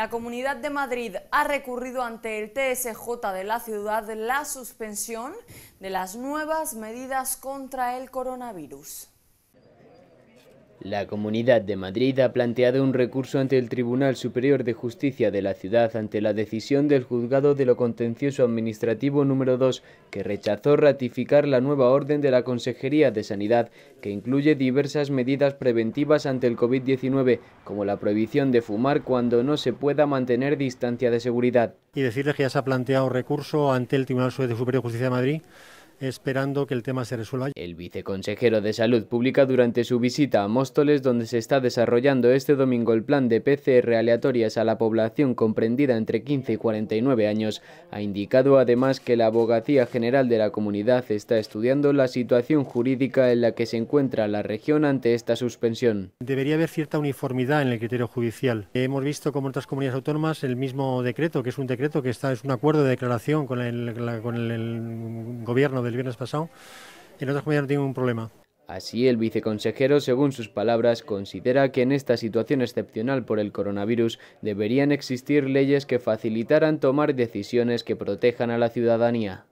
La Comunidad de Madrid ha recurrido ante el TSJ de la ciudad la suspensión de las nuevas medidas contra el coronavirus. La Comunidad de Madrid ha planteado un recurso ante el Tribunal Superior de Justicia de la ciudad ante la decisión del Juzgado de lo Contencioso Administrativo número 2, que rechazó ratificar la nueva orden de la Consejería de Sanidad, que incluye diversas medidas preventivas ante el COVID-19, como la prohibición de fumar cuando no se pueda mantener distancia de seguridad. Y decirles que ya se ha planteado recurso ante el Tribunal Superior de Justicia de Madrid esperando que el tema se resuelva. El viceconsejero de Salud Pública durante su visita a Móstoles, donde se está desarrollando este domingo el plan de PCR aleatorias a la población comprendida entre 15 y 49 años, ha indicado además que la Abogacía General de la Comunidad está estudiando la situación jurídica en la que se encuentra la región ante esta suspensión. Debería haber cierta uniformidad en el criterio judicial. Hemos visto como en otras comunidades autónomas el mismo decreto, que es un decreto que está es un acuerdo de declaración con el, con el gobierno de el viernes pasado, en otras comunidades no ningún problema. Así, el viceconsejero, según sus palabras, considera que en esta situación excepcional por el coronavirus deberían existir leyes que facilitaran tomar decisiones que protejan a la ciudadanía.